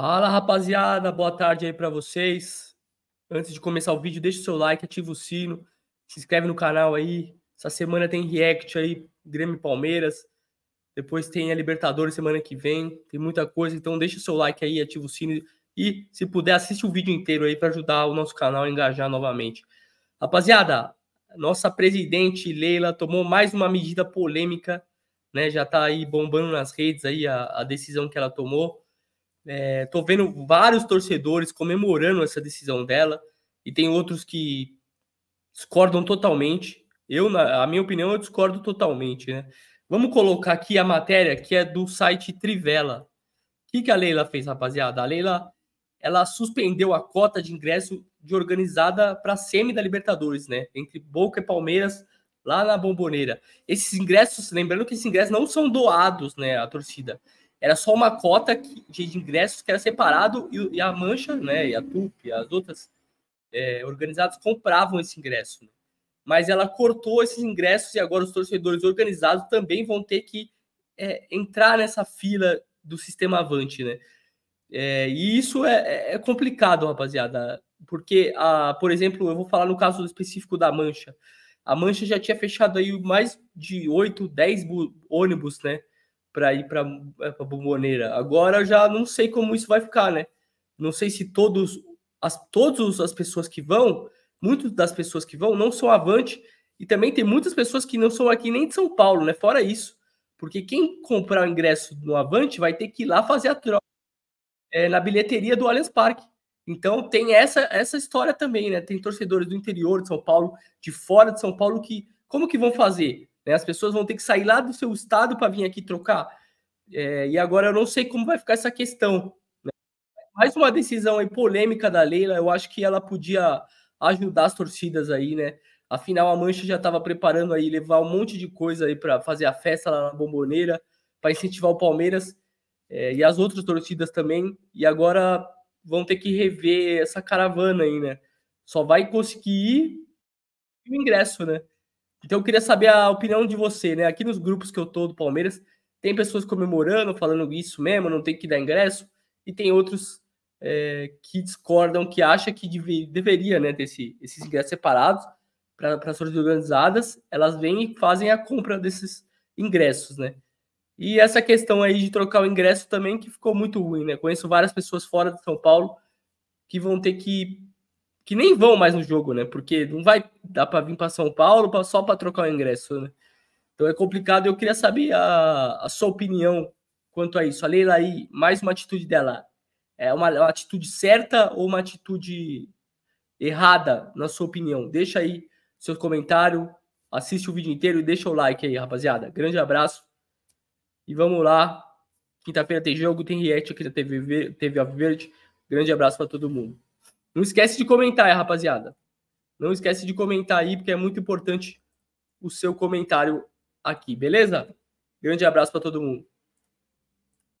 Fala, rapaziada. Boa tarde aí para vocês. Antes de começar o vídeo, deixa o seu like, ativa o sino, se inscreve no canal aí. Essa semana tem react aí, Grêmio e Palmeiras. Depois tem a Libertadores semana que vem. Tem muita coisa, então deixa o seu like aí, ativa o sino e se puder assiste o vídeo inteiro aí para ajudar o nosso canal a engajar novamente. Rapaziada, nossa presidente Leila tomou mais uma medida polêmica, né? Já tá aí bombando nas redes aí a, a decisão que ela tomou é, tô vendo vários torcedores comemorando essa decisão dela e tem outros que discordam totalmente. Eu, na a minha opinião, eu discordo totalmente, né? Vamos colocar aqui a matéria que é do site Trivela. O que, que a Leila fez, rapaziada? A Leila ela suspendeu a cota de ingresso de organizada para a semi da Libertadores, né? Entre Boca e Palmeiras, lá na Bomboneira. Esses ingressos, lembrando que esses ingressos não são doados, né? A torcida era só uma cota de ingressos que era separado e, a Mancha, né, e a TUP, as outras é, organizadas compravam esse ingresso. Né? Mas ela cortou esses ingressos e agora os torcedores organizados também vão ter que é, entrar nessa fila do sistema Avante, né? É, e isso é, é, é complicado, rapaziada, porque, a, por exemplo, eu vou falar no caso específico da Mancha. A Mancha já tinha fechado aí mais de 8, 10 ônibus, né? para ir para é, a bomboneira. Agora já não sei como isso vai ficar, né? Não sei se todos as, todas as pessoas que vão, muitas das pessoas que vão não são avante e também tem muitas pessoas que não são aqui nem de São Paulo, né? Fora isso, porque quem comprar o ingresso no avante vai ter que ir lá fazer a troca é, na bilheteria do Allianz Parque. Então tem essa essa história também, né? Tem torcedores do interior de São Paulo, de fora de São Paulo que como que vão fazer? Né? As pessoas vão ter que sair lá do seu estado para vir aqui trocar. É, e agora eu não sei como vai ficar essa questão. Né? Mais uma decisão aí polêmica da Leila, eu acho que ela podia ajudar as torcidas aí, né? Afinal, a Mancha já estava preparando aí levar um monte de coisa aí para fazer a festa lá na Bomboneira, para incentivar o Palmeiras é, e as outras torcidas também. E agora vão ter que rever essa caravana aí, né? Só vai conseguir ir o ingresso, né? Então eu queria saber a opinião de você, né? Aqui nos grupos que eu tô do Palmeiras, tem pessoas comemorando, falando isso mesmo, não tem que dar ingresso, e tem outros é, que discordam, que acham que deve, deveria né, ter esse, esses ingressos separados para as organizadas, elas vêm e fazem a compra desses ingressos, né? E essa questão aí de trocar o ingresso também que ficou muito ruim, né? Conheço várias pessoas fora de São Paulo que vão ter que que nem vão mais no jogo, né? Porque não vai dar para vir para São Paulo só para trocar o ingresso, né? Então é complicado. Eu queria saber a, a sua opinião quanto a isso. A Leila aí, mais uma atitude dela. É uma, uma atitude certa ou uma atitude errada, na sua opinião? Deixa aí seu comentário, assiste o vídeo inteiro e deixa o like aí, rapaziada. Grande abraço e vamos lá. Quinta-feira tem jogo, tem react aqui da TV, TV Verde. Grande abraço para todo mundo. Não esquece de comentar, rapaziada. Não esquece de comentar aí, porque é muito importante o seu comentário aqui, beleza? Grande abraço para todo mundo.